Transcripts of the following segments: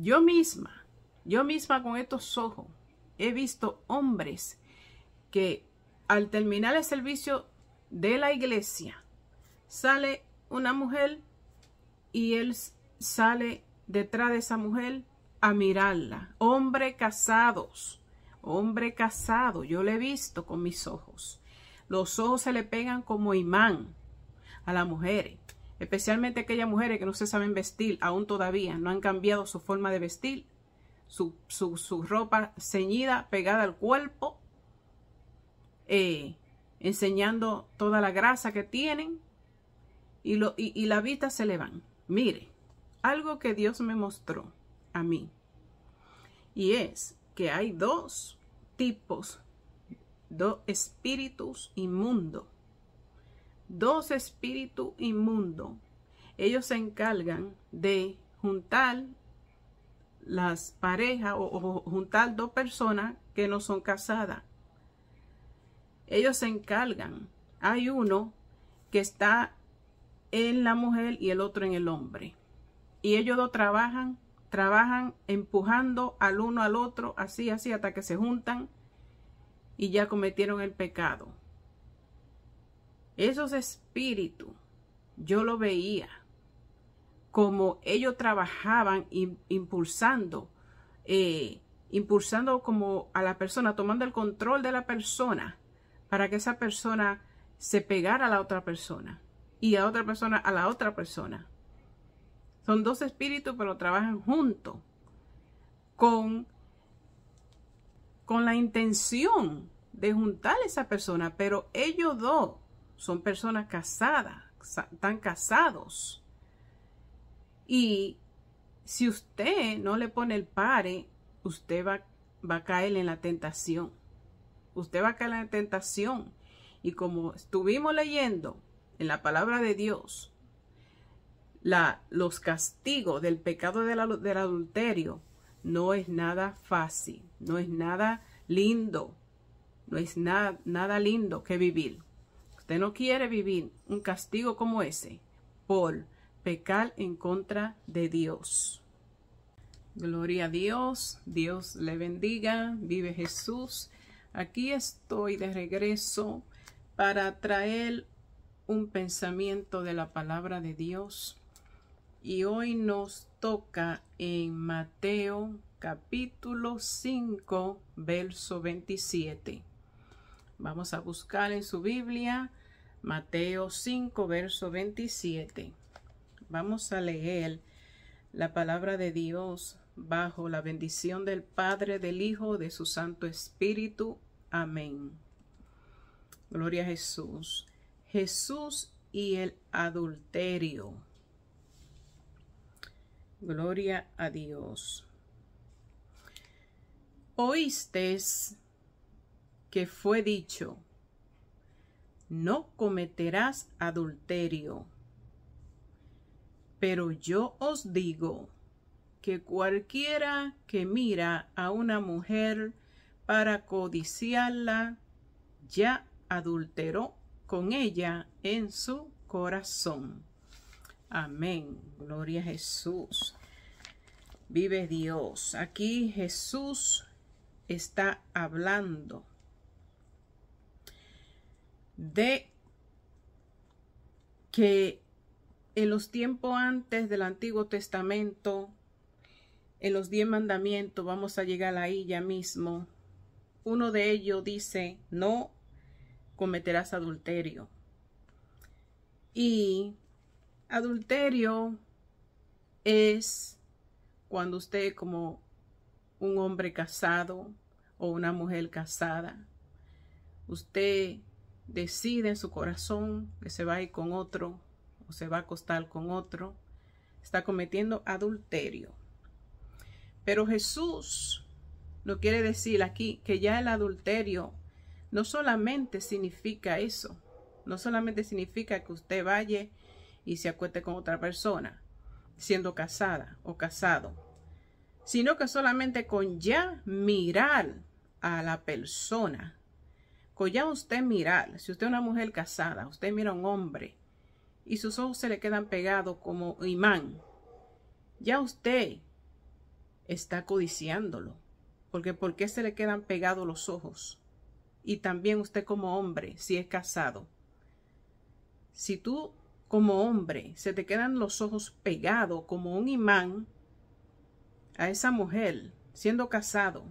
Yo misma, yo misma con estos ojos, he visto hombres que al terminar el servicio de la iglesia, sale una mujer y él sale detrás de esa mujer a mirarla. Hombre casados, hombre casado, yo lo he visto con mis ojos. Los ojos se le pegan como imán a las mujeres especialmente aquellas mujeres que no se saben vestir aún todavía, no han cambiado su forma de vestir, su, ropa ceñida, pegada al cuerpo, eh, enseñando toda la grasa que tienen y, y, la vista se le van. Mire, algo que Dios me mostró a mí y es que hay dos tipos, dos espíritus inmundos dos espíritus inmundos. Ellos se encargan de juntar las parejas o, juntar dos personas que no son casadas. Ellos se encargan. Hay uno que está en la mujer y el otro en el hombre. Y ellos dos trabajan, trabajan empujando al uno al otro, así, así, hasta que se juntan y ya cometieron el pecado. Esos espíritus, yo lo veía como ellos trabajaban impulsando, eh, impulsando como a la persona, tomando el control de la persona para que esa persona se pegara a la otra persona y a otra persona a la otra persona. Son dos espíritus, pero trabajan juntos con, con la intención de juntar a esa persona, pero ellos dos son personas casadas, están casados. Y si usted no le pone el pare, usted va, va a caer en la tentación. Usted va a caer en la tentación. Y como estuvimos leyendo en la palabra de Dios, la, los castigos del pecado del adulterio no es nada fácil, no es nada lindo, no es nada lindo que vivir usted no quiere vivir un castigo como ese por pecar en contra de Dios. Gloria a Dios, Dios le bendiga, vive Jesús. Aquí estoy de regreso para traer un pensamiento de la palabra de Dios. Y hoy nos toca en Mateo capítulo 5, verso 27. Vamos a buscar en su Biblia Mateo 5, verso 27. Vamos a leer la palabra de Dios bajo la bendición del Padre, del Hijo, de su Santo Espíritu. Amén. Gloria a Jesús. Jesús y el adulterio. Gloria a Dios. Oísteis que fue dicho, no cometerás adulterio. Pero yo os digo que cualquiera que mira a una mujer para codiciarla, ya adulteró con ella en su corazón. Amén. Gloria a Jesús. Vive Dios. Aquí Jesús está hablando de que en los tiempos antes del Antiguo Testamento, en los diez mandamientos, vamos a llegar ahí ya mismo, uno de ellos dice, no cometerás adulterio. Y adulterio es cuando usted como un hombre casado o una mujer casada, usted decide en su corazón que se va a ir con otro o se va a acostar con otro, está cometiendo adulterio. Pero Jesús no quiere decir aquí que ya el adulterio no solamente significa eso, no solamente significa que usted vaya y se acueste con otra persona, siendo casada o casado, sino que solamente con ya mirar a la persona ya usted mirar, si usted es una mujer casada, usted mira a un hombre y sus ojos se le quedan pegados como imán, ya usted está codiciándolo. Porque ¿por qué se le quedan pegados los ojos? Y también usted como hombre, si es casado. Si tú como hombre se te quedan los ojos pegados como un imán a esa mujer siendo casado,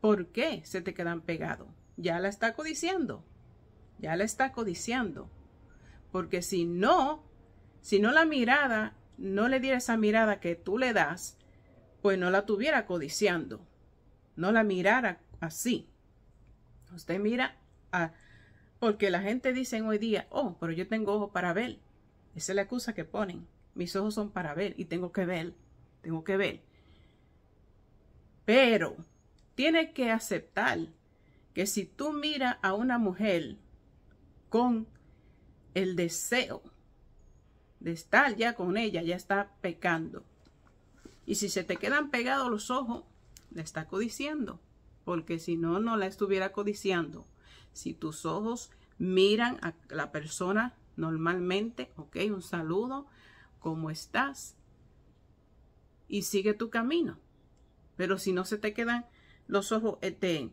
¿por qué se te quedan pegados? ya la está codiciando. Ya la está codiciando. Porque si no, si no la mirada, no le diera esa mirada que tú le das, pues no la tuviera codiciando. No la mirara así. Usted mira a... Porque la gente dice hoy día, oh, pero yo tengo ojos para ver. Esa es la excusa que ponen. Mis ojos son para ver y tengo que ver. Tengo que ver. Pero tiene que aceptar que si tú miras a una mujer con el deseo de estar ya con ella, ya está pecando. Y si se te quedan pegados los ojos, la está codiciando, porque si no, no la estuviera codiciando. Si tus ojos miran a la persona normalmente, ok, un saludo, ¿cómo estás? Y sigue tu camino. Pero si no se te quedan los ojos, eh, te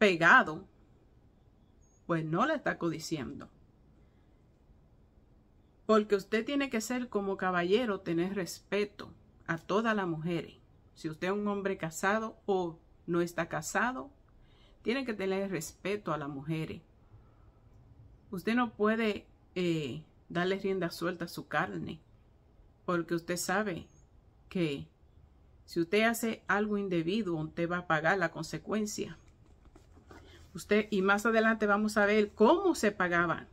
pegado, pues no le está codiciando. Porque usted tiene que ser como caballero, tener respeto a todas las mujeres. Si usted es un hombre casado o no está casado, tiene que tener respeto a las mujeres. Usted no puede eh, darle rienda suelta a su carne, porque usted sabe que si usted hace algo indebido, usted va a pagar la consecuencia. Usted, y más adelante vamos a ver cómo se pagaba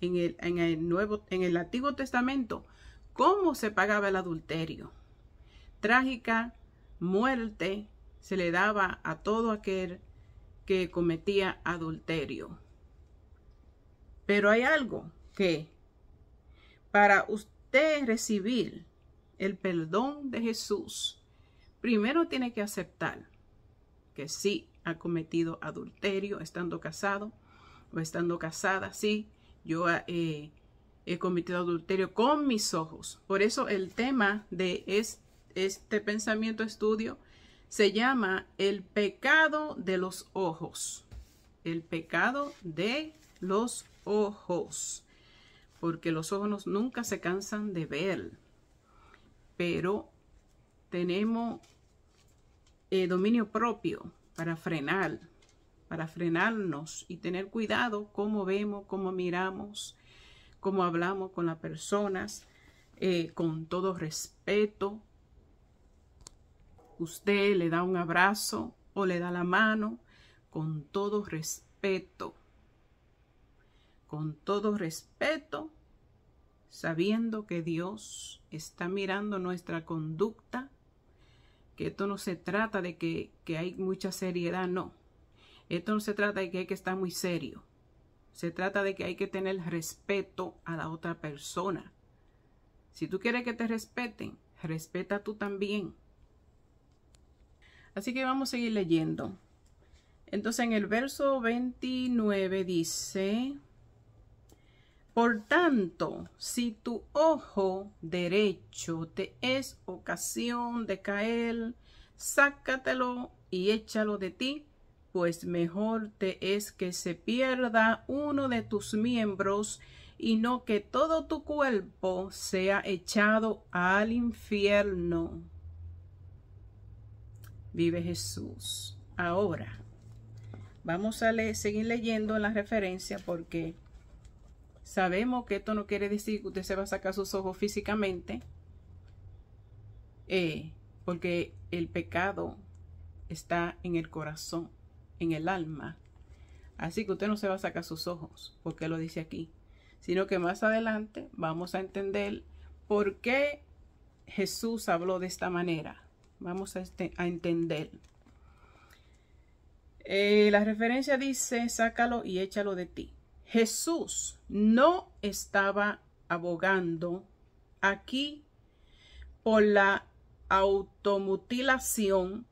en el, nuevo, en el Antiguo Testamento, cómo se pagaba el adulterio. Trágica muerte se le daba a todo aquel que cometía adulterio. Pero hay algo que para usted recibir el perdón de Jesús, primero tiene que aceptar que sí, ha cometido adulterio estando casado o estando casada. Sí, yo eh, he cometido adulterio con mis ojos. Por eso el tema de este pensamiento estudio se llama el pecado de los ojos. El pecado de los ojos. Porque los ojos nunca se cansan de ver. Pero tenemos eh, dominio propio para frenar, para frenarnos y tener cuidado cómo vemos, cómo miramos, cómo hablamos con las personas, eh, con todo respeto. Usted le da un abrazo o le da la mano con todo respeto. Con todo respeto, sabiendo que Dios está mirando nuestra conducta esto no se trata de que, que hay mucha seriedad, no. Esto no se trata de que hay que estar muy serio. Se trata de que hay que tener respeto a la otra persona. Si tú quieres que te respeten, respeta tú también. Así que vamos a seguir leyendo. Entonces en el verso 29 dice, por tanto, si tu ojo derecho te es ocasión de caer, sácatelo y échalo de ti, pues mejor te es que se pierda uno de tus miembros y no que todo tu cuerpo sea echado al infierno. Vive Jesús. Ahora, vamos a seguir leyendo la referencia porque Sabemos que esto no quiere decir que usted se va a sacar sus ojos físicamente, eh, porque el pecado está en el corazón, en el alma. Así que usted no se va a sacar sus ojos, porque lo dice aquí, sino que más adelante vamos a entender por qué Jesús habló de esta manera. Vamos a, este, entender. Eh, la referencia dice, sácalo y échalo de ti. Jesús no estaba abogando aquí por la automutilación.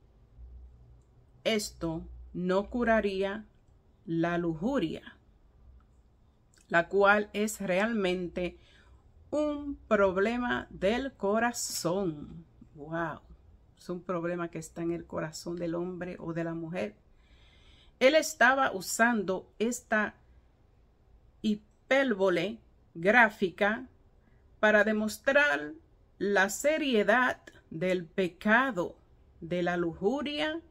Esto no curaría la lujuria, la cual es realmente un problema del corazón. Wow, es un problema que está en el corazón del hombre o de la mujer. Él estaba usando esta y pélvole gráfica para demostrar la seriedad del pecado de la lujuria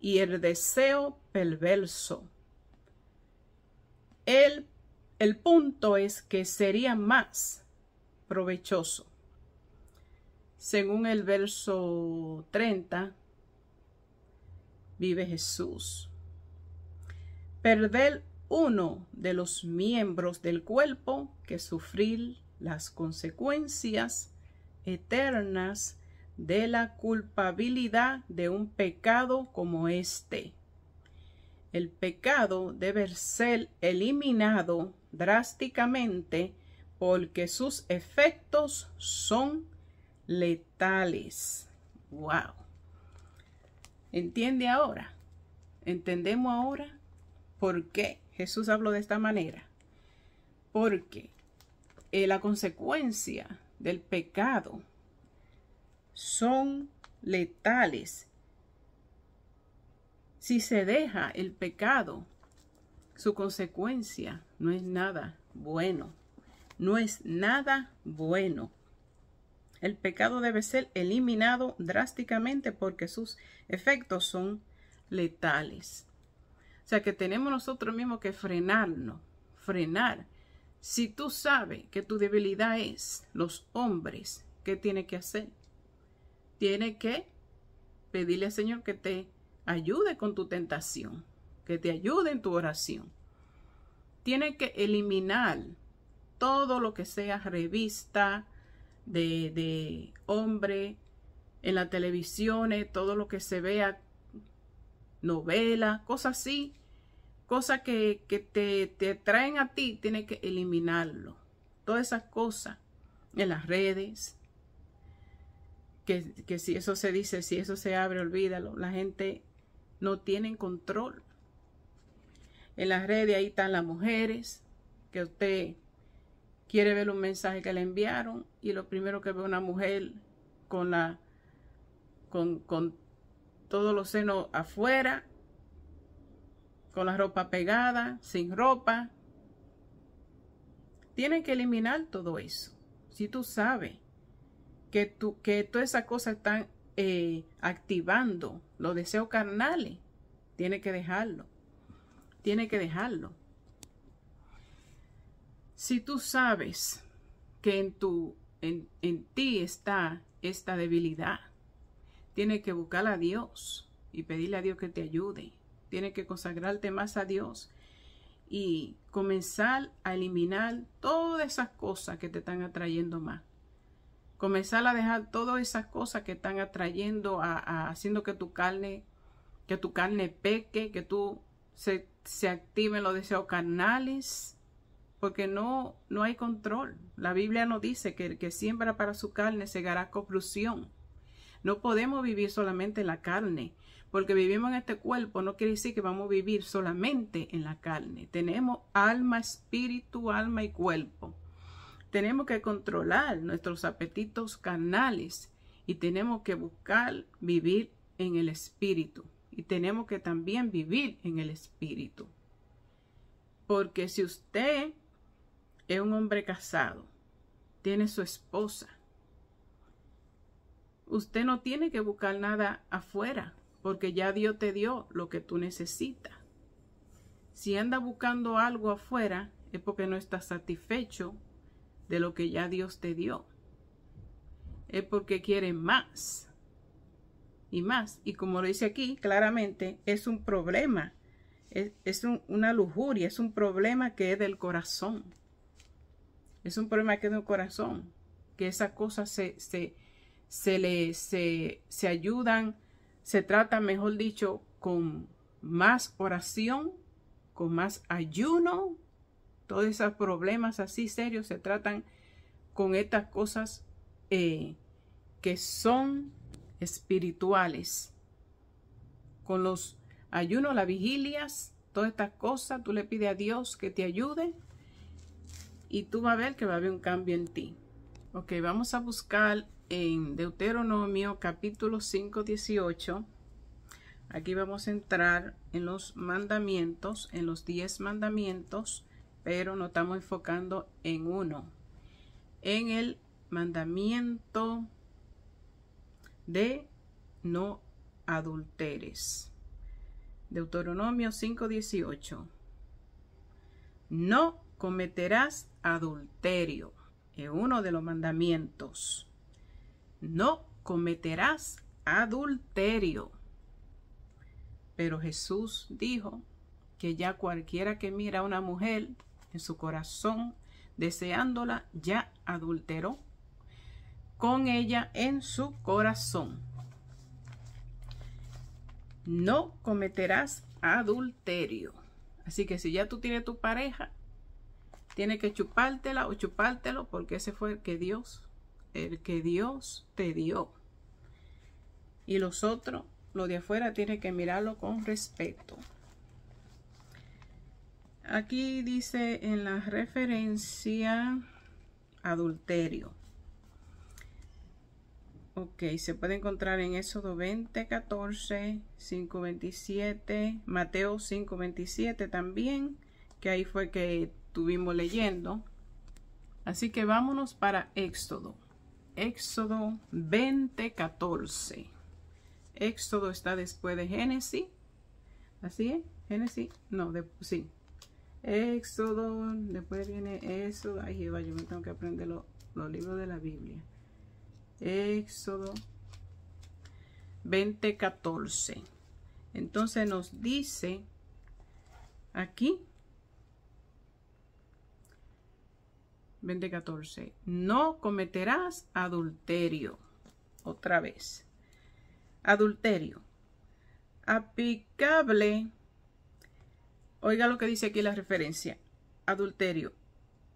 y el deseo perverso. El, el punto es que sería más provechoso. Según el verso 30, vive Jesús. Perder uno de los miembros del cuerpo que sufrir las consecuencias eternas de la culpabilidad de un pecado como este. El pecado debe ser eliminado drásticamente porque sus efectos son letales. ¡Wow! ¿Entiende ahora? ¿Entendemos ahora por qué Jesús habló de esta manera. Porque eh, la consecuencia del pecado son letales. Si se deja el pecado, su consecuencia no es nada bueno. No es nada bueno. El pecado debe ser eliminado drásticamente porque sus efectos son letales. O sea que tenemos nosotros mismos que frenarnos, frenar. Si tú sabes que tu debilidad es los hombres, ¿qué tiene que hacer? Tiene que pedirle al Señor que te ayude con tu tentación, que te ayude en tu oración. Tiene que eliminar todo lo que sea revista de, de hombre en las televisiones, todo lo que se vea novelas, cosas así, cosas que, que te, te, traen a ti, tienes que eliminarlo. Todas esas cosas en las redes, que, si eso se dice, si eso se abre, olvídalo. La gente no tiene control. En las redes ahí están las mujeres, que usted quiere ver un mensaje que le enviaron y lo primero que ve una mujer con la con, con todos los senos afuera, con la ropa pegada, sin ropa. Tiene que eliminar todo eso. Si tú sabes que, tú, que todas esas cosas están eh, activando los deseos carnales, tiene que dejarlo. Tiene que dejarlo. Si tú sabes que en, tu, en, en ti está esta debilidad, Tienes que buscar a Dios y pedirle a Dios que te ayude. Tienes que consagrarte más a Dios y comenzar a eliminar todas esas cosas que te están atrayendo más. Comenzar a dejar todas esas cosas que están atrayendo, a, haciendo que tu carne, que tu carne peque, que tú se, se activen los deseos carnales, porque no, no hay control. La Biblia nos dice que el que siembra para su carne segará corrupción. No podemos vivir solamente en la carne, porque vivimos en este cuerpo no quiere decir que vamos a vivir solamente en la carne. Tenemos alma, espíritu, alma y cuerpo. Tenemos que controlar nuestros apetitos canales, y tenemos que buscar vivir en el espíritu. Y tenemos que también vivir en el espíritu. Porque si usted es un hombre casado, tiene su esposa, Usted no tiene que buscar nada afuera, porque ya Dios te dio lo que tú necesitas. Si anda buscando algo afuera, es porque no estás satisfecho de lo que ya Dios te dio. Es porque quiere más y más. Y como lo dice aquí, claramente es un problema, es, una lujuria, es un problema que es del corazón. Es un problema que es del corazón, que esa cosa se, se, le, se, se ayudan, se trata mejor dicho, con más oración, con más ayuno. Todos esos problemas así serios se tratan con estas cosas eh, que son espirituales. Con los ayunos, las vigilias, todas estas cosas, tú le pides a Dios que te ayude y tú vas a ver que va a haber un cambio en ti. Ok, vamos a buscar en Deuteronomio capítulo 518. Aquí vamos a entrar en los mandamientos, en los 10 mandamientos, pero nos estamos enfocando en uno. En el mandamiento de no adulteres. Deuteronomio 5:18. No cometerás adulterio. Es uno de los mandamientos no cometerás adulterio. Pero Jesús dijo que ya cualquiera que mira a una mujer en su corazón deseándola ya adulteró con ella en su corazón. No cometerás adulterio. Así que si ya tú tienes tu pareja, tiene que chupártela o chupártelo porque ese fue el que Dios el que Dios te dio. Y los otros, lo de afuera, tiene que mirarlo con respeto. Aquí dice en la referencia adulterio. Ok, se puede encontrar en Éxodo 20, 14, 5, 27, Mateo 5, 27 también, que ahí fue que estuvimos leyendo. Así que vámonos para Éxodo. Éxodo 20:14. Éxodo está después de Génesis. ¿Así es? Génesis, no, de, sí. Éxodo, después viene eso Ay, va yo me tengo que aprender los libros de la Biblia. Éxodo 20:14. Entonces nos dice aquí 20:14. No cometerás adulterio. Otra vez. Adulterio. Aplicable. Oiga lo que dice aquí la referencia. Adulterio.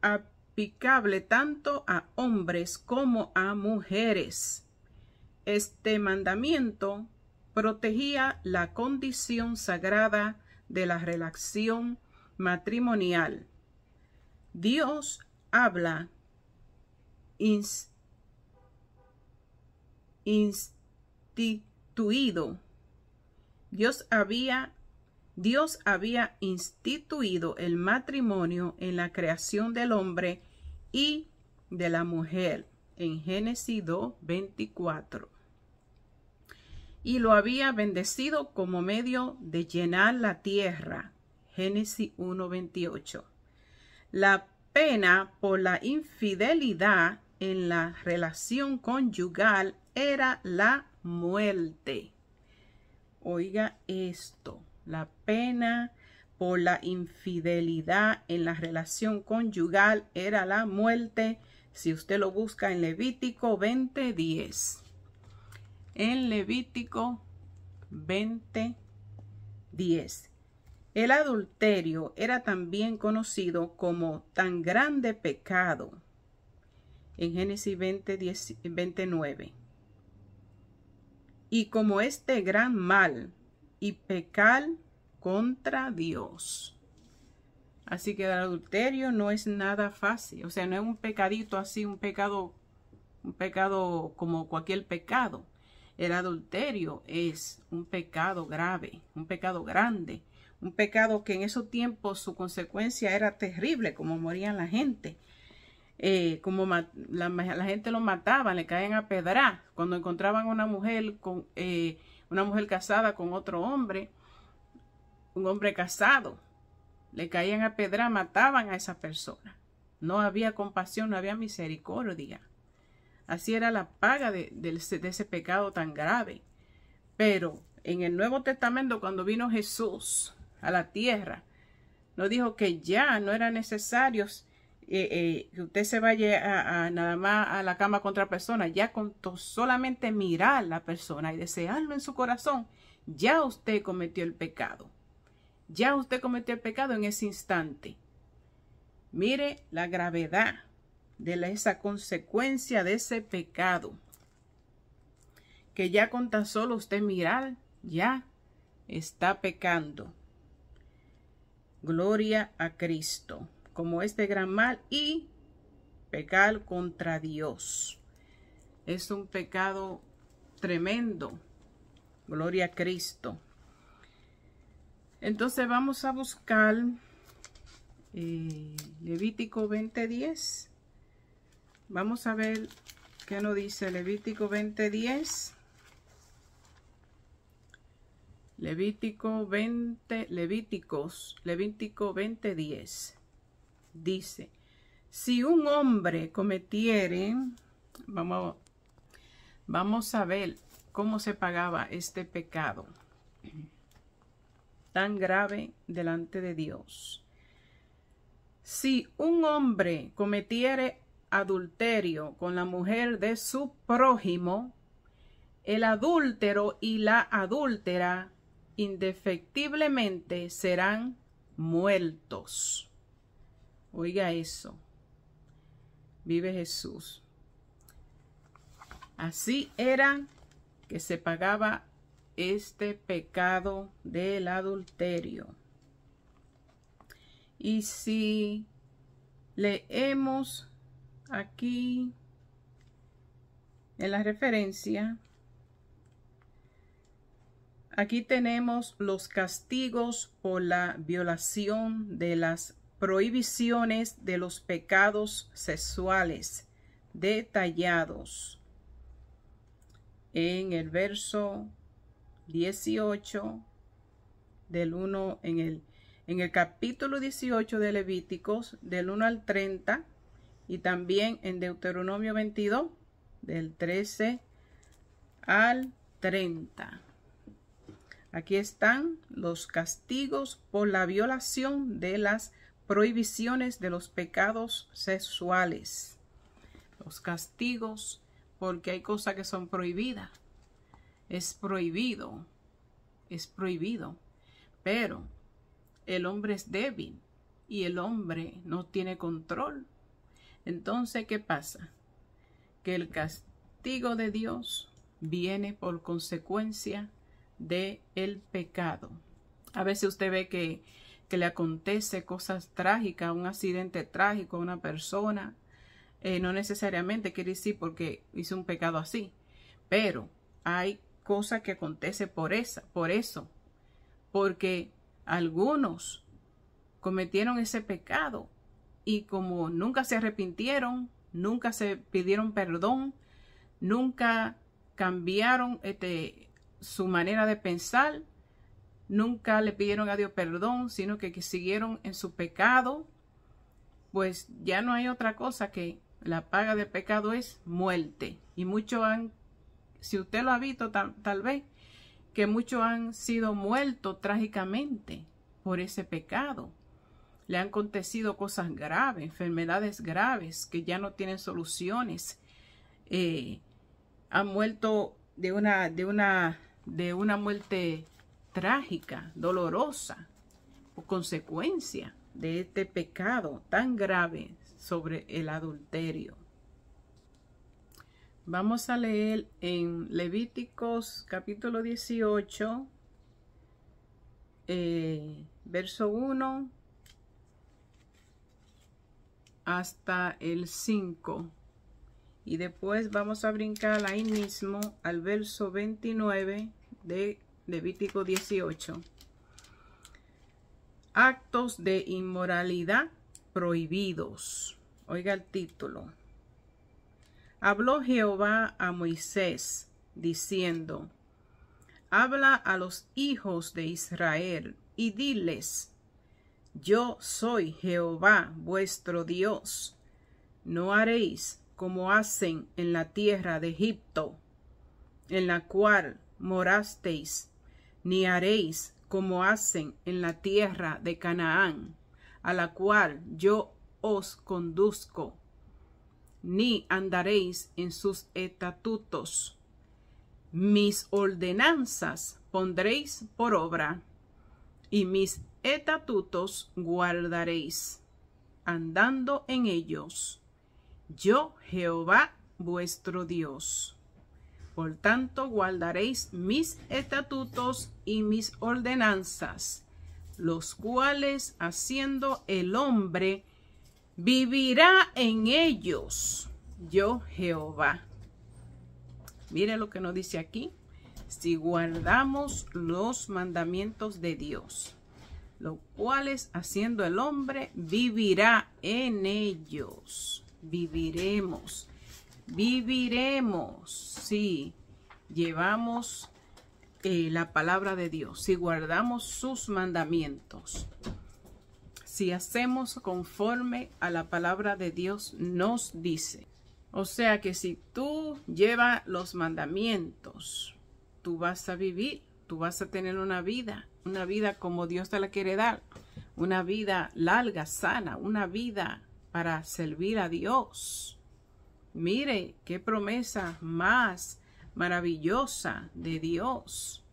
Aplicable tanto a hombres como a mujeres. Este mandamiento protegía la condición sagrada de la relación matrimonial. Dios habla instituido. Dios había Dios había instituido el matrimonio en la creación del hombre y de la mujer en Génesis 2:24. Y lo había bendecido como medio de llenar la tierra. Génesis 1:28. La pena por la infidelidad en la relación conyugal era la muerte. Oiga esto, la pena por la infidelidad en la relación conyugal era la muerte, si usted lo busca en Levítico 20.10. En Levítico 20.10. El adulterio era también conocido como tan grande pecado en Génesis 20, 29. Y como este gran mal y pecar contra Dios. Así que el adulterio no es nada fácil, o sea, no es un pecadito así, un pecado un pecado como cualquier pecado. El adulterio es un pecado grave, un pecado grande un pecado que en esos tiempos su consecuencia era terrible, como morían la gente, eh, como la, gente lo mataba... le caían a pedra, cuando encontraban una mujer, con, eh, una mujer casada con otro hombre, un hombre casado, le caían a pedra, mataban a esa persona. No había compasión, no había misericordia. Así era la paga de ese pecado tan grave. Pero en el Nuevo Testamento, cuando vino Jesús, a la tierra. No dijo que ya no era necesario eh, eh, que usted se vaya a, nada más a la cama contra persona. Ya con solamente mirar a la persona y desearlo en su corazón, ya usted cometió el pecado. Ya usted cometió el pecado en ese instante. Mire la gravedad de la, esa consecuencia de ese pecado. Que ya con tan solo usted mirar, ya está pecando gloria a Cristo, como este gran mal y pecar contra Dios. Es un pecado tremendo. Gloria a Cristo. Entonces vamos a buscar eh, Levítico 20.10. Vamos a ver qué nos dice Levítico 20.10. Levítico 20, Levíticos, Levítico 20, 10. Dice, si un hombre cometiere, vamos, vamos a ver cómo se pagaba este pecado tan grave delante de Dios. Si un hombre cometiere adulterio con la mujer de su prójimo, el adúltero y la adúltera indefectiblemente serán muertos. Oiga eso. Vive Jesús. Así era que se pagaba este pecado del adulterio. Y si leemos aquí en la referencia, Aquí tenemos los castigos por la violación de las prohibiciones de los pecados sexuales detallados en el verso 18 del 1 en el en el capítulo 18 de Levíticos del 1 al 30 y también en Deuteronomio 22 del 13 al 30. Aquí están los castigos por la violación de las prohibiciones de los pecados sexuales. Los castigos porque hay cosas que son prohibidas. Es prohibido. Es prohibido. Pero el hombre es débil y el hombre no tiene control. Entonces, ¿qué pasa? Que el castigo de Dios viene por consecuencia del el pecado. A veces usted ve que, que le acontece cosas trágicas, un accidente trágico a una persona. Eh, no necesariamente quiere decir porque hizo un pecado así, pero hay cosas que acontece por, esa, por eso, porque algunos cometieron ese pecado y como nunca se arrepintieron, nunca se pidieron perdón, nunca cambiaron este, su manera de pensar, nunca le pidieron a Dios perdón, sino que siguieron en su pecado, pues ya no hay otra cosa que la paga de pecado es muerte. Y muchos han, si usted lo ha visto tal, vez, que muchos han sido muertos trágicamente por ese pecado. Le han acontecido cosas graves, enfermedades graves que ya no tienen soluciones. Eh, han muerto de una, de una de una muerte trágica, dolorosa, por consecuencia de este pecado tan grave sobre el adulterio. Vamos a leer en Levíticos capítulo 18, eh, verso 1 hasta el 5. Y después vamos a brincar ahí mismo al verso 29 de Levítico 18. Actos de inmoralidad prohibidos. Oiga el título. Habló Jehová a Moisés diciendo, Habla a los hijos de Israel y diles, Yo soy Jehová vuestro Dios. No haréis como hacen en la tierra de Egipto, en la cual morasteis, ni haréis como hacen en la tierra de Canaán, a la cual yo os conduzco, ni andaréis en sus estatutos. Mis ordenanzas pondréis por obra, y mis estatutos guardaréis, andando en ellos. Yo Jehová vuestro Dios. Por tanto, guardaréis mis estatutos y mis ordenanzas, los cuales haciendo el hombre, vivirá en ellos yo Jehová. Mire lo que nos dice aquí. Si guardamos los mandamientos de Dios, los cuales haciendo el hombre, vivirá en ellos. Viviremos viviremos si llevamos eh, la palabra de Dios, si guardamos sus mandamientos. Si hacemos conforme a la palabra de Dios nos dice. O sea que si tú llevas los mandamientos, tú vas a vivir, tú vas a tener una vida, una vida como Dios te la quiere dar, una vida larga, sana, una vida para servir a Dios. Mire, qué promesa más maravillosa de Dios.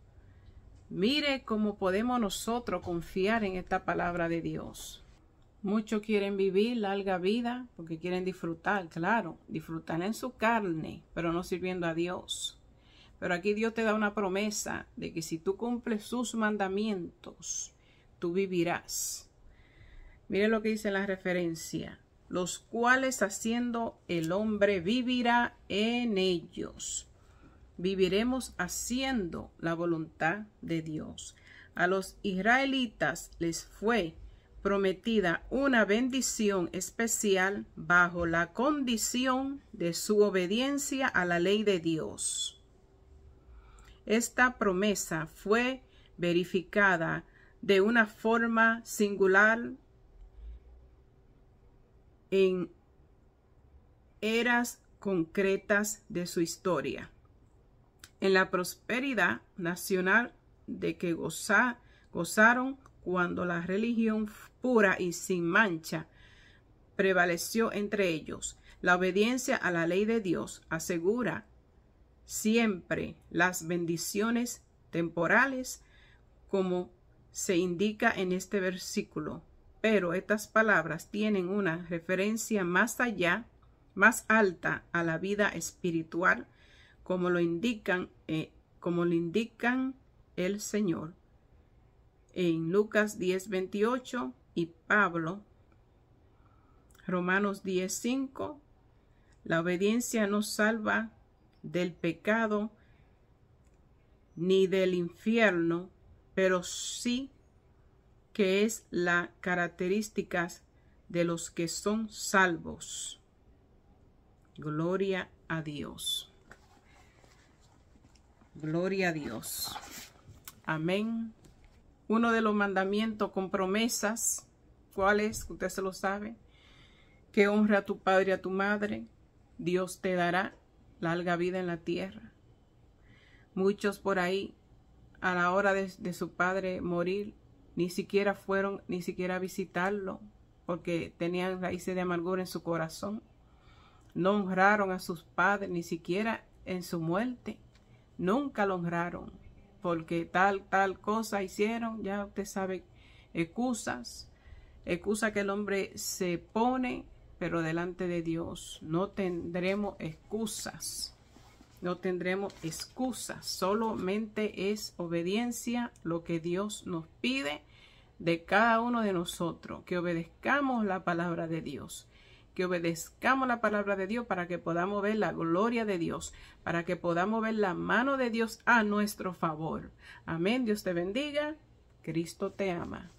Mire cómo podemos nosotros confiar en esta palabra de Dios. Muchos quieren vivir larga vida porque quieren disfrutar, claro, disfrutar en su carne, pero no sirviendo a Dios. Pero aquí Dios te da una promesa de que si tú cumples sus mandamientos, tú vivirás. Mire lo que dice la referencia los cuales haciendo el hombre vivirá en ellos. Viviremos haciendo la voluntad de Dios. A los israelitas les fue prometida una bendición especial bajo la condición de su obediencia a la ley de Dios. Esta promesa fue verificada de una forma singular en eras concretas de su historia. En la prosperidad nacional de que gozaron cuando la religión pura y sin mancha prevaleció entre ellos. La obediencia a la ley de Dios asegura siempre las bendiciones temporales como se indica en este versículo pero estas palabras tienen una referencia más allá, más alta a la vida espiritual, como lo indican, eh, como lo indican el Señor. En Lucas 10:28 y Pablo, Romanos 10:5, la obediencia no salva del pecado ni del infierno, pero sí que es la característica de los que son salvos. Gloria a Dios. Gloria a Dios. Amén. Uno de los mandamientos con promesas, ¿cuál es? Usted se lo sabe. Que honra a tu padre y a tu madre. Dios te dará larga vida en la tierra. Muchos por ahí, a la hora de su padre morir, ni siquiera fueron, ni siquiera a visitarlo, porque tenían raíces de amargura en su corazón. No honraron a sus padres, ni siquiera en su muerte. Nunca lo honraron, porque tal, tal cosa hicieron, ya usted sabe, excusas, excusa que el hombre se pone, pero delante de Dios no tendremos excusas. No tendremos excusa, solamente es obediencia lo que Dios nos pide de cada uno de nosotros, que obedezcamos la palabra de Dios, que obedezcamos la palabra de Dios para que podamos ver la gloria de Dios, para que podamos ver la mano de Dios a nuestro favor. Amén, Dios te bendiga, Cristo te ama.